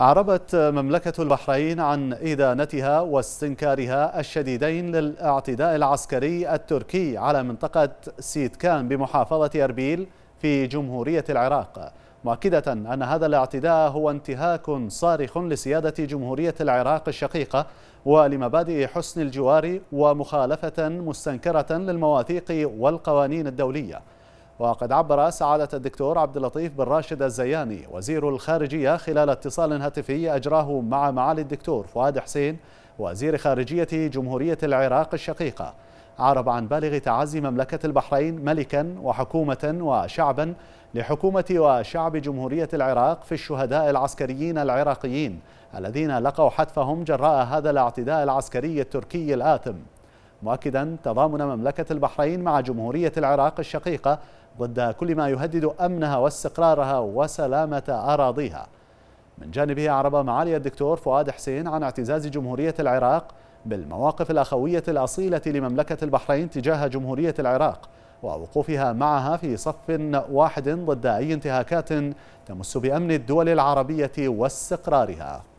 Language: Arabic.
أعربت مملكة البحرين عن إدانتها واستنكارها الشديدين للاعتداء العسكري التركي على منطقة سيتكان بمحافظة أربيل في جمهورية العراق مؤكدة أن هذا الاعتداء هو انتهاك صارخ لسيادة جمهورية العراق الشقيقة ولمبادئ حسن الجوار ومخالفة مستنكرة للمواثيق والقوانين الدولية وقد عبر سعادة الدكتور عبد اللطيف بن راشد الزياني وزير الخارجية خلال اتصال هاتفي أجراه مع معالي الدكتور فؤاد حسين وزير خارجية جمهورية العراق الشقيقة عرب عن بالغ تعزي مملكة البحرين ملكا وحكومة وشعبا لحكومة وشعب جمهورية العراق في الشهداء العسكريين العراقيين الذين لقوا حتفهم جراء هذا الاعتداء العسكري التركي الآثم مؤكدا تضامن مملكة البحرين مع جمهورية العراق الشقيقة ضد كل ما يهدد أمنها واستقرارها وسلامة أراضيها من جانبه عرب معالي الدكتور فؤاد حسين عن اعتزاز جمهورية العراق بالمواقف الأخوية الأصيلة لمملكة البحرين تجاه جمهورية العراق ووقوفها معها في صف واحد ضد أي انتهاكات تمس بأمن الدول العربية واستقرارها